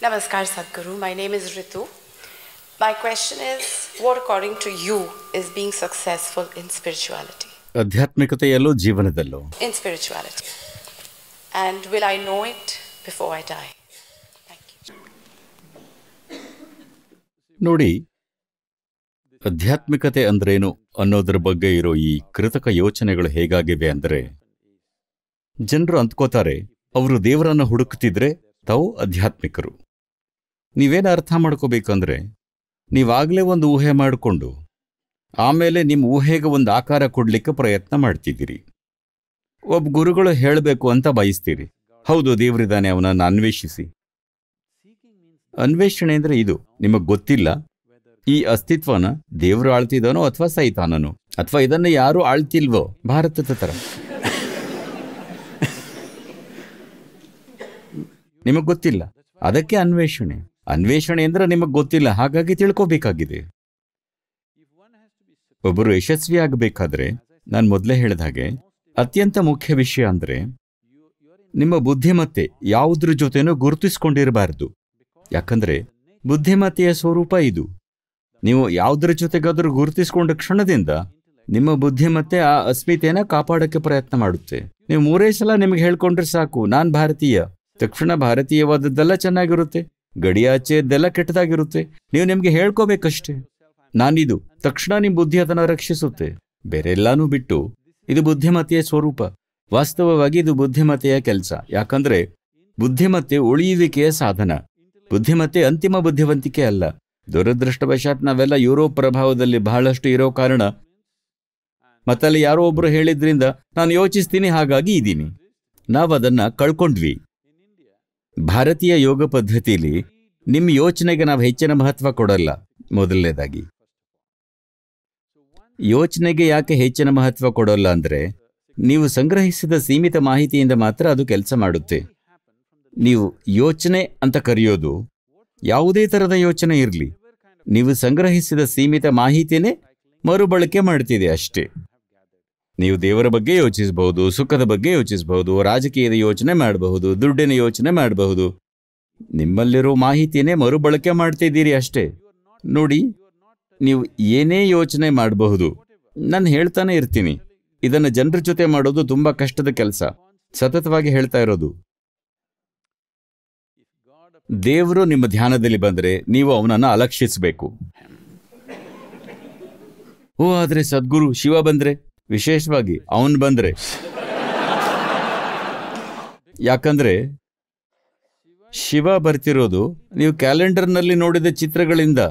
Namaskar Sadhguru, my name is Ritu. My question is, what according to you is being successful in spirituality? ಆಧ್ಯಾತ್ಮಿಕತೆಯಲ್ಲೂ ಜೀವನದಲ್ಲೂ In spirituality. And will I know it before I die? Thank you. ನೋಡಿ ಆಧ್ಯಾತ್ಮಿಕತೆ ಅಂದ್ರೇನು ಅನ್ನೋದ್ರ ಬಗ್ಗೆ ಇರೋ ಈ ಕೃತಕ ಯೋಚನೆಗಳು ಹೇಗಾಗಿವೆ ಅಂದರೆ ಜನರು ಅಂದ್ಕೋತಾರೆ ಅವರು ದೇವರನ್ನು ಹುಡುಕುತ್ತಿದ್ರೆ ತಾವು ಆಧ್ಯಾತ್ಮಿಕರು ನೀವೇನು ಅರ್ಥ ಮಾಡ್ಕೋಬೇಕಂದ್ರೆ ನೀವಾಗಲೇ ಒಂದು ಊಹೆ ಮಾಡಿಕೊಂಡು ಆಮೇಲೆ ನಿಮ್ಮ ಊಹೆಗೆ ಒಂದು ಆಕಾರ ಕೊಡಲಿಕ್ಕೆ ಪ್ರಯತ್ನ ಮಾಡ್ತಿದ್ದೀರಿ ಒಬ್ಬ ಗುರುಗಳು ಹೇಳಬೇಕು ಅಂತ ಬಯಸ್ತೀರಿ ಹೌದು ದೇವರಿದ್ದಾನೆ ಅವನನ್ನು ಅನ್ವೇಷಿಸಿ ಅನ್ವೇಷಣೆ ಅಂದರೆ ಇದು ನಿಮಗೆ ಗೊತ್ತಿಲ್ಲ ಈ ಅಸ್ತಿತ್ವನ ದೇವರು ಆಳ್ತಿದ್ದಾನೋ ಅಥವಾ ಸೈತಾನನೋ ಅಥವಾ ಇದನ್ನು ಯಾರೂ ಆಳ್ತಿಲ್ವೋ ಭಾರತದ ಥರ ನಿಮಗೆ ಗೊತ್ತಿಲ್ಲ ಅದಕ್ಕೆ ಅನ್ವೇಷಣೆ ಅನ್ವೇಷಣೆ ಅಂದ್ರೆ ನಿಮಗೆ ಗೊತ್ತಿಲ್ಲ ಹಾಗಾಗಿ ತಿಳ್ಕೋಬೇಕಾಗಿದೆ ಒಬ್ಬರು ಯಶಸ್ವಿ ಆಗಬೇಕಾದ್ರೆ ನಾನು ಮೊದಲೇ ಹೇಳಿದ ಹಾಗೆ ಅತ್ಯಂತ ಮುಖ್ಯ ವಿಷಯ ಅಂದ್ರೆ ನಿಮ್ಮ ಬುದ್ಧಿಮತ್ತೆ ಯಾವುದ್ರ ಜೊತೆನೂ ಗುರುತಿಸ್ಕೊಂಡಿರಬಾರದು ಯಾಕಂದ್ರೆ ಬುದ್ಧಿಮತ್ತೆಯ ಸ್ವರೂಪ ಇದು ನೀವು ಯಾವುದ್ರ ಜೊತೆಗಾದರೂ ಗುರುತಿಸ್ಕೊಂಡ ಕ್ಷಣದಿಂದ ನಿಮ್ಮ ಬುದ್ಧಿಮತ್ತೆ ಆ ಅಸ್ಮಿತೆಯನ್ನ ಕಾಪಾಡಕ್ಕೆ ಪ್ರಯತ್ನ ಮಾಡುತ್ತೆ ನೀವು ಮೂರೇ ಸಲ ನಿಮಗೆ ಹೇಳ್ಕೊಂಡ್ರೆ ಸಾಕು ನಾನ್ ಭಾರತೀಯ ತಕ್ಷಣ ಭಾರತೀಯವಾದದ್ದೆಲ್ಲ ಚೆನ್ನಾಗಿರುತ್ತೆ ಗಡಿಯಾಚೆ ಕೆಟ್ಟದಾಗಿರುತ್ತೆ ನೀವು ನಿಮ್ಗೆ ಹೇಳ್ಕೋಬೇಕಷ್ಟೇ ನಾನಿದು ತಕ್ಷಣ ನಿಮ್ ಬುದ್ಧಿ ಅದನ್ನ ರಕ್ಷಿಸುತ್ತೆ ಬೇರೆಲ್ಲಾನು ಬಿಟ್ಟು ಇದು ಬುದ್ಧಿಮತೆಯ ಸ್ವರೂಪ ವಾಸ್ತವವಾಗಿ ಇದು ಬುದ್ಧಿಮತೆಯ ಕೆಲಸ ಯಾಕಂದ್ರೆ ಬುದ್ಧಿಮತ್ತೆ ಉಳಿಯುವಿಕೆಯ ಸಾಧನ ಬುದ್ಧಿಮತ್ತೆ ಅಂತಿಮ ಬುದ್ಧಿವಂತಿಕೆ ಅಲ್ಲ ದುರದೃಷ್ಟವಶಾತ್ ನಾವೆಲ್ಲ ಯುರೋಪ್ ಪ್ರಭಾವದಲ್ಲಿ ಬಹಳಷ್ಟು ಇರೋ ಕಾರಣ ಮತ್ತಲ್ಲಿ ಯಾರೋ ಒಬ್ರು ಹೇಳಿದ್ರಿಂದ ನಾನು ಯೋಚಿಸ್ತೀನಿ ಹಾಗಾಗಿ ಇದ್ದೀನಿ ನಾವದನ್ನ ಕಳ್ಕೊಂಡ್ವಿ ಭಾರತೀಯ ಯೋಗ ಪದ್ಧತಿಲಿ ನಿಮ್ಮ ಯೋಚನೆಗೆ ನಾವು ಹೆಚ್ಚಿನ ಮಹತ್ವ ಕೊಡಲ್ಲ ಮೊದಲನೇದಾಗಿ ಯೋಚನೆಗೆ ಯಾಕೆ ಹೆಚ್ಚಿನ ಮಹತ್ವ ಕೊಡೋಲ್ಲ ಅಂದರೆ ನೀವು ಸಂಗ್ರಹಿಸಿದ ಸೀಮಿತ ಮಾಹಿತಿಯಿಂದ ಮಾತ್ರ ಅದು ಕೆಲಸ ಮಾಡುತ್ತೆ ನೀವು ಯೋಚನೆ ಅಂತ ಕರೆಯೋದು ಯಾವುದೇ ಥರದ ಯೋಚನೆ ಇರಲಿ ನೀವು ಸಂಗ್ರಹಿಸಿದ ಸೀಮಿತ ಮಾಹಿತಿನೇ ಮರುಬಳಕೆ ಮಾಡ್ತಿದೆ ಅಷ್ಟೇ ನೀವು ದೇವರ ಬಗ್ಗೆ ಯೋಚಿಸಬಹುದು ಸುಖದ ಬಗ್ಗೆ ಯೋಚಿಸಬಹುದು ರಾಜಕೀಯದ ಯೋಚನೆ ಮಾಡಬಹುದು ದುಡ್ಡಿನ ಯೋಚನೆ ಮಾಡಬಹುದು ನಿಮ್ಮಲ್ಲಿರೋ ಮಾಹಿತಿನೇ ಮರುಬಳಕೆ ಮಾಡ್ತಿದ್ದೀರಿ ಅಷ್ಟೇ ನೋಡಿ ನೀವು ಏನೇ ಯೋಚನೆ ಮಾಡಬಹುದು ನಾನು ಹೇಳ್ತಾನೆ ಇರ್ತೀನಿ ಇದನ್ನು ಜನರ ಜೊತೆ ಮಾಡೋದು ತುಂಬಾ ಕಷ್ಟದ ಕೆಲಸ ಸತತವಾಗಿ ಹೇಳ್ತಾ ಇರೋದು ದೇವರು ನಿಮ್ಮ ಧ್ಯಾನದಲ್ಲಿ ಬಂದರೆ ನೀವು ಅವನನ್ನು ಅಲಕ್ಷಿಸಬೇಕು ಓ ಆದರೆ ಸದ್ಗುರು ಶಿವ ಬಂದ್ರೆ ವಿಶೇಷವಾಗಿ ಅವನು ಬಂದರೆ ಯಾಕಂದರೆ ಶಿವ ಬರ್ತಿರೋದು ನೀವು ಕ್ಯಾಲೆಂಡರ್ನಲ್ಲಿ ನೋಡಿದ ಚಿತ್ರಗಳಿಂದ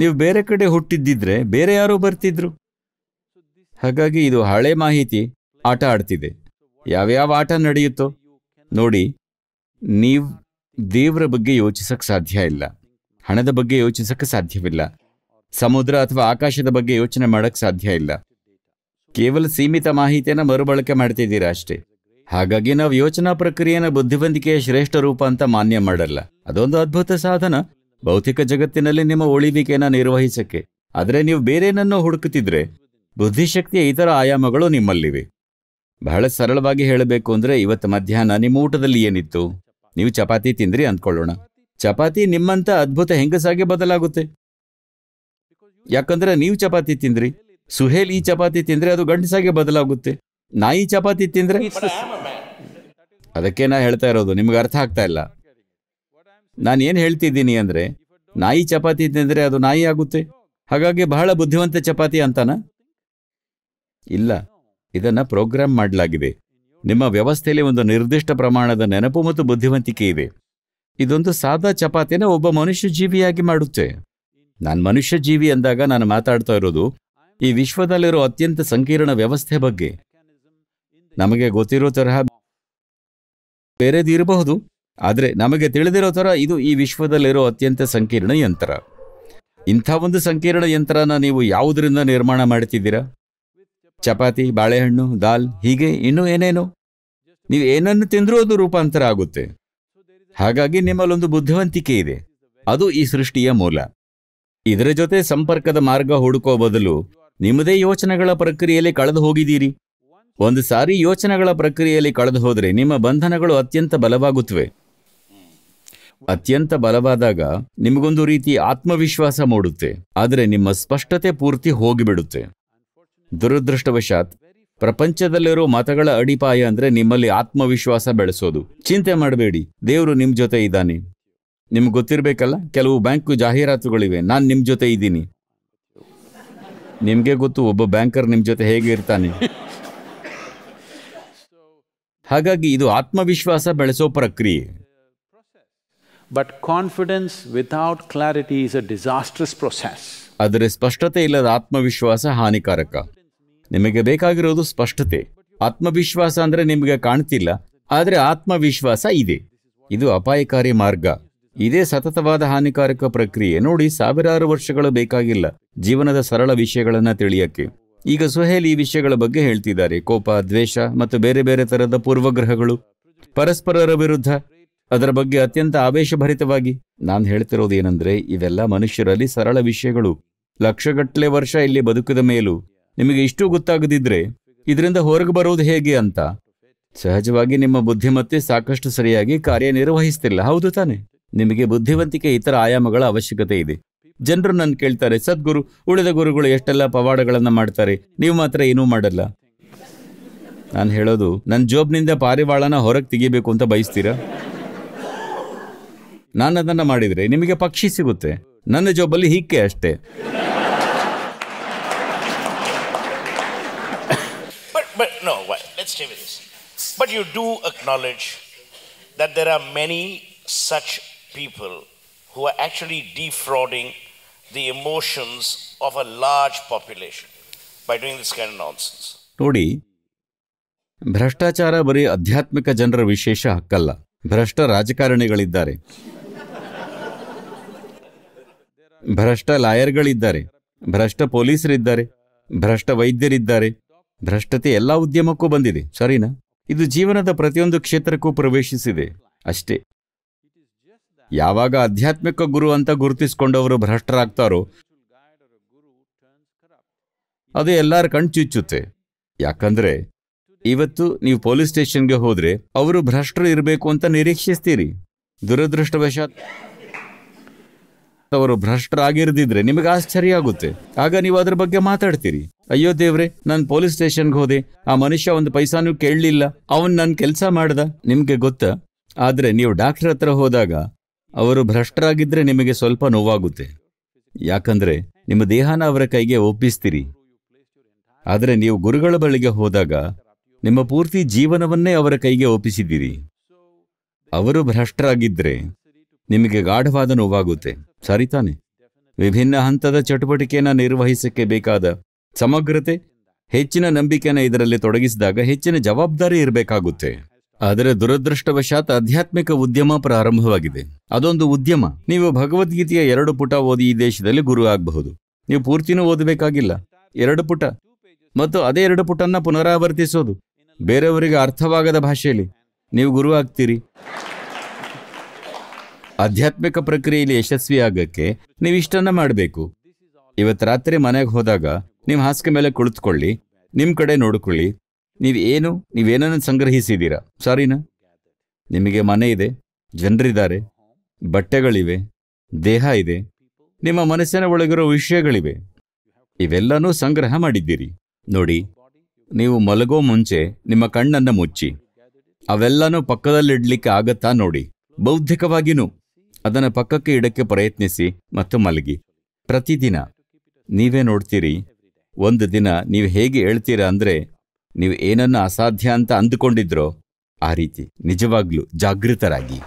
ನೀವು ಬೇರೆ ಕಡೆ ಹುಟ್ಟಿದ್ದಿದ್ರೆ ಬೇರೆ ಯಾರು ಬರ್ತಿದ್ರು ಹಾಗಾಗಿ ಇದು ಹಳೆ ಮಾಹಿತಿ ಆಟ ಆಡ್ತಿದೆ ಯಾವ್ಯಾವ ಆಟ ನಡೆಯುತ್ತೋ ನೋಡಿ ನೀವು ದೇವರ ಬಗ್ಗೆ ಯೋಚಿಸಕ್ಕೆ ಸಾಧ್ಯ ಇಲ್ಲ ಹಣದ ಬಗ್ಗೆ ಯೋಚಿಸಕ್ಕೆ ಸಾಧ್ಯವಿಲ್ಲ ಸಮುದ್ರ ಅಥವಾ ಆಕಾಶದ ಬಗ್ಗೆ ಯೋಚನೆ ಮಾಡಕ್ ಸಾಧ್ಯ ಇಲ್ಲ ಕೇವಲ ಸೀಮಿತ ಮಾಹಿತಿಯನ್ನ ಮರುಬಳಕೆ ಮಾಡ್ತಿದ್ದೀರಾ ಅಷ್ಟೇ ಹಾಗಾಗಿ ನಾವು ಯೋಚನಾ ಪ್ರಕ್ರಿಯೆನ ಬುದ್ಧಿವಂತಿಕೆಯ ಶ್ರೇಷ್ಠ ರೂಪ ಅಂತ ಮಾನ್ಯ ಮಾಡಲ್ಲ ಅದೊಂದು ಅದ್ಭುತ ಸಾಧನ ಭೌತಿಕ ಜಗತ್ತಿನಲ್ಲಿ ನಿಮ್ಮ ಉಳಿವಿಕೆನ ನಿರ್ವಹಿಸಕ್ಕೆ ಆದರೆ ನೀವು ಬೇರೇನನ್ನೋ ಹುಡುಕುತ್ತಿದ್ರೆ ಬುದ್ಧಿಶಕ್ತಿಯ ಇತರ ಆಯಾಮಗಳು ನಿಮ್ಮಲ್ಲಿವೆ ಬಹಳ ಸರಳವಾಗಿ ಹೇಳಬೇಕು ಅಂದ್ರೆ ಇವತ್ತು ಮಧ್ಯಾಹ್ನ ನಿಮ್ಮ ಊಟದಲ್ಲಿ ಏನಿತ್ತು ನೀವು ಚಪಾತಿ ತಿಂದ್ರಿ ಅಂದ್ಕೊಳ್ಳೋಣ ಚಪಾತಿ ನಿಮ್ಮಂತ ಅದ್ಭುತ ಹೆಂಗಸಾಗಿ ಬದಲಾಗುತ್ತೆ ಯಾಕಂದ್ರೆ ನೀವು ಚಪಾತಿ ತಿಂದ್ರಿ ಸುಹೇಲ್ ಈ ಚಪಾತಿ ತಿಂದ್ರೆ ಅದು ಗಂಡಸಾಗೆ ಬದಲಾಗುತ್ತೆ ನಾಯಿ ಚಪಾತಿ ತಿಂದ್ರೆ ಅದಕ್ಕೆ ನಾ ಹೇಳ್ತಾ ಇರೋದು ನಿಮ್ಗೆ ಅರ್ಥ ಆಗ್ತಾ ಇಲ್ಲ ನಾನು ಏನು ಹೇಳ್ತಿದ್ದೀನಿ ಅಂದ್ರೆ ನಾಯಿ ಚಪಾತಿ ತಿಂದರೆ ಅದು ನಾಯಿ ಆಗುತ್ತೆ ಹಾಗಾಗಿ ಬಹಳ ಬುದ್ಧಿವಂತ ಚಪಾತಿ ಅಂತಾನ ಇಲ್ಲ ಇದನ್ನ ಪ್ರೋಗ್ರಾಮ್ ಮಾಡಲಾಗಿದೆ ನಿಮ್ಮ ವ್ಯವಸ್ಥೆಯಲ್ಲಿ ಒಂದು ನಿರ್ದಿಷ್ಟ ಪ್ರಮಾಣದ ನೆನಪು ಮತ್ತು ಬುದ್ಧಿವಂತಿಕೆ ಇದೆ ಇದೊಂದು ಸಾದಾ ಚಪಾತಿನ ಒಬ್ಬ ಮನುಷ್ಯ ಜೀವಿಯಾಗಿ ಮಾಡುತ್ತೆ ನಾನು ಮನುಷ್ಯ ಜೀವಿ ಅಂದಾಗ ನಾನು ಮಾತಾಡ್ತಾ ಇರೋದು ಈ ವಿಶ್ವದಲ್ಲಿರೋ ಅತ್ಯಂತ ಸಂಕೀರ್ಣ ವ್ಯವಸ್ಥೆ ಬಗ್ಗೆ ನಮಗೆ ಗೊತ್ತಿರೋ ತರಹ ಬೇರೆದಿರಬಹುದು ಇರಬಹುದು ಆದರೆ ನಮಗೆ ತಿಳಿದಿರೋ ಥರ ಇದು ಈ ವಿಶ್ವದಲ್ಲಿರೋ ಅತ್ಯಂತ ಸಂಕೀರ್ಣ ಯಂತ್ರ ಇಂಥ ಒಂದು ಸಂಕೀರ್ಣ ಯಂತ್ರನ ನೀವು ಯಾವುದರಿಂದ ನಿರ್ಮಾಣ ಮಾಡ್ತಿದ್ದೀರಾ ಚಪಾತಿ ಬಾಳೆಹಣ್ಣು ದಾಲ್ ಹೀಗೆ ಇನ್ನೂ ಏನೇನು ನೀವು ಏನನ್ನು ತಿಂದರೂ ಅದು ರೂಪಾಂತರ ಆಗುತ್ತೆ ಹಾಗಾಗಿ ನಿಮ್ಮಲ್ಲೊಂದು ಬುದ್ಧಿವಂತಿಕೆ ಇದೆ ಅದು ಈ ಸೃಷ್ಟಿಯ ಮೂಲ ಇದರ ಜೊತೆ ಸಂಪರ್ಕದ ಮಾರ್ಗ ಹುಡುಕೋ ಬದಲು ನಿಮ್ಮದೇ ಯೋಚನೆಗಳ ಪ್ರಕ್ರಿಯೆಯಲ್ಲಿ ಕಳೆದು ಹೋಗಿದ್ದೀರಿ ಒಂದು ಸಾರಿ ಯೋಚನೆಗಳ ಪ್ರಕ್ರಿಯೆಯಲ್ಲಿ ಕಳೆದು ಹೋದರೆ ನಿಮ್ಮ ಬಂಧನಗಳು ಅತ್ಯಂತ ಬಲವಾಗುತ್ತವೆ ಅತ್ಯಂತ ಬಲವಾದಾಗ ನಿಮಗೊಂದು ರೀತಿ ಆತ್ಮವಿಶ್ವಾಸ ಮೂಡುತ್ತೆ ಆದರೆ ನಿಮ್ಮ ಸ್ಪಷ್ಟತೆ ಪೂರ್ತಿ ಹೋಗಿಬಿಡುತ್ತೆ ದುರದೃಷ್ಟವಶಾತ್ ಪ್ರಪಂಚದಲ್ಲಿರೋ ಮತಗಳ ಅಡಿಪಾಯ ಅಂದ್ರೆ ನಿಮ್ಮಲ್ಲಿ ಆತ್ಮವಿಶ್ವಾಸ ಬೆಳೆಸೋದು ಚಿಂತೆ ಮಾಡಬೇಡಿ ದೇವರು ನಿಮ್ ಜೊತೆ ಇದ್ದಾನೆ ನಿಮ್ಗೆ ಗೊತ್ತಿರಬೇಕಲ್ಲ ಕೆಲವು ಬ್ಯಾಂಕು ಜಾಹೀರಾತುಗಳಿವೆ ನಾನು ನಿಮ್ಮ ಜೊತೆ ಇದ್ದೀನಿ ನಿಮಗೆ ಗೊತ್ತು ಒಬ್ಬ ಬ್ಯಾಂಕರ್ ನಿಮ್ಮ ಜೊತೆ ಹೇಗೆ ಇರ್ತಾನೆ ಹಾಗಾಗಿ ಇದು ಆತ್ಮವಿಶ್ವಾಸ ಬೆಳೆಸೋ ಪ್ರಕ್ರಿಯೆ but confidence without clarity is a disastrous process ಆದರೆ ಸ್ಪಷ್ಟತೆ ಇಲ್ಲದ ಆತ್ಮವಿಶ್ವಾಸ ಹಾನಿಕಾರಕ ನಿಮಗೆ ಬೇಕಾಗಿರೋದು ಸ್ಪಷ್ಟತೆ ಆತ್ಮವಿಶ್ವಾಸ ಅಂದರೆ ನಿಮಗೆ ಕಾಣ್ತಿಲ್ಲ ಆದರೆ ಆತ್ಮವಿಶ್ವಾಸ ಇದೆ ಇದು ಅಪಾಯಕಾರಿ ಮಾರ್ಗ ಇದೇ ಸತತವಾದ ಹಾನಿಕಾರಕ ಪ್ರಕ್ರಿಯೆ ನೋಡಿ ಸಾವಿರಾರು ವರ್ಷಗಳು ಬೇಕಾಗಿಲ್ಲ ಜೀವನದ ಸರಳ ವಿಷಯಗಳನ್ನ ತಿಳಿಯಕ್ಕೆ ಈಗ ಸುಹೇಲ್ ಈ ವಿಷಯಗಳ ಬಗ್ಗೆ ಹೇಳ್ತಿದ್ದಾರೆ ಕೋಪ ದ್ವೇಷ ಮತ್ತು ಬೇರೆ ಬೇರೆ ತರಹದ ಪೂರ್ವಗ್ರಹಗಳು ಪರಸ್ಪರರ ವಿರುದ್ಧ ಅದರ ಬಗ್ಗೆ ಅತ್ಯಂತ ಆವೇಶಭರಿತವಾಗಿ ನಾನು ಹೇಳ್ತಿರೋದು ಏನಂದ್ರೆ ಇವೆಲ್ಲ ಮನುಷ್ಯರಲ್ಲಿ ಸರಳ ವಿಷಯಗಳು ಲಕ್ಷಗಟ್ಟಲೆ ವರ್ಷ ಇಲ್ಲಿ ಬದುಕಿದ ಮೇಲೂ ನಿಮಗೆ ಇಷ್ಟು ಗೊತ್ತಾಗದಿದ್ರೆ ಇದರಿಂದ ಹೊರಗೆ ಬರೋದು ಹೇಗೆ ಅಂತ ಸಹಜವಾಗಿ ನಿಮ್ಮ ಬುದ್ಧಿಮತ್ತೆ ಸಾಕಷ್ಟು ಸರಿಯಾಗಿ ಕಾರ್ಯನಿರ್ವಹಿಸ್ತಿಲ್ಲ ಹೌದು ತಾನೆ ನಿಮಗೆ ಬುದ್ಧಿವಂತಿಕೆ ಇತರ ಆಯಾಮಗಳ ಅವಶ್ಯಕತೆ ಇದೆ ಜನರು ನನ್ನ ಕೇಳ್ತಾರೆ ಸದ್ಗುರು ಉಳಿದ ಗುರುಗಳು ಎಷ್ಟೆಲ್ಲ ಪವಾಡಗಳನ್ನು ಮಾಡ್ತಾರೆ ನೀವು ಮಾತ್ರ ಏನೂ ಮಾಡಲ್ಲ ನಾನು ಹೇಳೋದು ನನ್ನ ಜೋಬ್ನಿಂದ ಪಾರಿವಾಳನ ಹೊರಗೆ ತೆಗಿಬೇಕು ಅಂತ ಬಯಸ್ತೀರಾ ನಾನು ಅದನ್ನು ಮಾಡಿದರೆ ನಿಮಗೆ ಪಕ್ಷಿ ಸಿಗುತ್ತೆ ನನ್ನ ಜೋಬಲ್ಲಿ ಹೀಗೆ ಅಷ್ಟೇ but you do acknowledge that there are many such people who are actually defrauding the emotions of a large population by doing this kind of nonsense. ನೋಡಿ ಭ್ರಷ್ಟಾಚಾರ ಬರೀ ಆಧ್ಯಾತ್ಮಿಕ ಜನರ ವಿಶೇಷ ಹಕ್ಕಲ್ಲ ಭ್ರಷ್ಟ ರಾಜಕಾರಣಿಗಳಿದ್ದಾರೆ ಭ್ರಷ್ಟ ಲಾಯರ್ಗಳಿದ್ದಾರೆ ಭ್ರಷ್ಟ ಪೊಲೀಸರಿದ್ದಾರೆ ಭ್ರಷ್ಟ ವೈದ್ಯರಿದ್ದಾರೆ ಭ್ರಷ್ಟತೆ ಎಲ್ಲ ಉದ್ಯಮಕ್ಕೂ ಬಂದಿದೆ ಸರಿನಾ ಇದು ಜೀವನದ ಪ್ರತಿಯೊಂದು ಕ್ಷೇತ್ರಕ್ಕೂ ಪ್ರವೇಶಿಸಿದೆ ಅಷ್ಟೇ ಯಾವಾಗ ಆಧ್ಯಾತ್ಮಿಕ ಗುರು ಅಂತ ಗುರುತಿಸ್ಕೊಂಡವರು ಭ್ರಷ್ಟರಾಗ್ತಾರೋ ಅದು ಎಲ್ಲರ ಕಣ್ ಚುಚ್ಚುತ್ತೆ ಯಾಕಂದ್ರೆ ಇವತ್ತು ನೀವು ಪೊಲೀಸ್ ಸ್ಟೇಷನ್ಗೆ ಹೋದ್ರೆ ಅವರು ಭ್ರಷ್ಟರು ಇರಬೇಕು ಅಂತ ನಿರೀಕ್ಷಿಸ್ತೀರಿ ದುರದೃಷ್ಟವಶಾತ್ ಅವರು ಭ್ರಷ್ಟರಾಗಿರ್ದಿದ್ರೆ ನಿಮಗೆ ಆಶ್ಚರ್ಯ ಆಗುತ್ತೆ ಆಗ ನೀವು ಅದ್ರ ಬಗ್ಗೆ ಮಾತಾಡ್ತೀರಿ ಅಯ್ಯೋ ದೇವ್ರೆ ನಾನು ಪೊಲೀಸ್ ಸ್ಟೇಷನ್ಗೆ ಹೋದೆ ಆ ಮನುಷ್ಯ ಒಂದು ಪೈಸಾನು ಕೇಳಲಿಲ್ಲ ಅವನ್ ನನ್ನ ಕೆಲಸ ಮಾಡ್ದ ನಿಮ್ಗೆ ಗೊತ್ತ ಆದ್ರೆ ನೀವು ಡಾಕ್ಟರ್ ಹತ್ರ ಹೋದಾಗ ಅವರು ಭ್ರಷ್ಟರಾಗಿದ್ರೆ ನಿಮಗೆ ಸ್ವಲ್ಪ ನೋವಾಗುತ್ತೆ ಯಾಕಂದ್ರೆ ನಿಮ್ಮ ದೇಹನ ಅವರ ಕೈಗೆ ಒಪ್ಪಿಸ್ತೀರಿ ಆದರೆ ನೀವು ಗುರುಗಳ ಬಳಿಗೆ ಹೋದಾಗ ನಿಮ್ಮ ಪೂರ್ತಿ ಜೀವನವನ್ನೇ ಅವರ ಕೈಗೆ ಒಪ್ಪಿಸಿದ್ದೀರಿ ಅವರು ಭ್ರಷ್ಟರಾಗಿದ್ರೆ ನಿಮಗೆ ಗಾಢವಾದ ನೋವಾಗುತ್ತೆ ಸರಿತಾನೆ ವಿಭಿನ್ನ ಹಂತದ ಚಟುವಟಿಕೆಯನ್ನು ನಿರ್ವಹಿಸಕ್ಕೆ ಬೇಕಾದ ಸಮಗ್ರತೆ ಹೆಚ್ಚಿನ ನಂಬಿಕೆಯನ್ನು ಇದರಲ್ಲಿ ತೊಡಗಿಸಿದಾಗ ಹೆಚ್ಚಿನ ಜವಾಬ್ದಾರಿ ಇರಬೇಕಾಗುತ್ತೆ ಆದರೆ ದುರದೃಷ್ಟವಶಾತ್ ಆಧ್ಯಾತ್ಮಿಕ ಉದ್ಯಮ ಪ್ರಾರಂಭವಾಗಿದೆ ಅದೊಂದು ಉದ್ಯಮ ನೀವು ಭಗವದ್ಗೀತೆಯ ಎರಡು ಪುಟ ಓದಿ ಈ ದೇಶದಲ್ಲಿ ಗುರು ಆಗಬಹುದು ನೀವು ಪೂರ್ತಿನೂ ಓದಬೇಕಾಗಿಲ್ಲ ಎರಡು ಪುಟ ಮತ್ತು ಅದೇ ಎರಡು ಪುಟನ್ನ ಪುನರಾವರ್ತಿಸೋದು ಬೇರೆಯವರಿಗೆ ಅರ್ಥವಾಗದ ಭಾಷೆಯಲ್ಲಿ ನೀವು ಗುರು ಆಗ್ತೀರಿ ಆಧ್ಯಾತ್ಮಿಕ ಪ್ರಕ್ರಿಯೆಯಲ್ಲಿ ಆಗಕ್ಕೆ ನೀವು ಇಷ್ಟನ್ನ ಮಾಡಬೇಕು ಇವತ್ತು ರಾತ್ರಿ ಮನೆಗೆ ಹೋದಾಗ ನೀವು ಹಾಸಿಗೆ ಮೇಲೆ ಕುಳಿತುಕೊಳ್ಳಿ ನಿಮ್ಮ ಕಡೆ ನೋಡಿಕೊಳ್ಳಿ ನೀವೇನು ನೀವೇನನ್ನು ಸಂಗ್ರಹಿಸಿದ್ದೀರಾ ಸಾರಿನಾ ನಿಮಗೆ ಮನೆ ಇದೆ ಜನರಿದ್ದಾರೆ ಬಟ್ಟೆಗಳಿವೆ ದೇಹ ಇದೆ ನಿಮ್ಮ ಮನಸ್ಸಿನ ಒಳಗಿರೋ ವಿಷಯಗಳಿವೆ ಇವೆಲ್ಲನೂ ಸಂಗ್ರಹ ಮಾಡಿದ್ದೀರಿ ನೋಡಿ ನೀವು ಮಲಗೋ ಮುಂಚೆ ನಿಮ್ಮ ಕಣ್ಣನ್ನು ಮುಚ್ಚಿ ಅವೆಲ್ಲನೂ ಪಕ್ಕದಲ್ಲಿಡ್ಲಿಕ್ಕೆ ಆಗತ್ತಾ ನೋಡಿ ಬೌದ್ಧಿಕವಾಗಿನೂ ಅದನ್ನು ಪಕ್ಕಕ್ಕೆ ಇಡಕ್ಕೆ ಪ್ರಯತ್ನಿಸಿ ಮತ್ತು ಮಲಗಿ ಪ್ರತಿದಿನ ನೀವೇ ನೋಡ್ತೀರಿ ಒಂದು ದಿನ ನೀವು ಹೇಗೆ ಹೇಳ್ತೀರಾ ಅಂದರೆ ನೀವು ಏನನ್ನು ಅಸಾಧ್ಯ ಅಂತ ಅಂದುಕೊಂಡಿದ್ರೋ ಆ ರೀತಿ ನಿಜವಾಗ್ಲೂ ಜಾಗೃತರಾಗಿ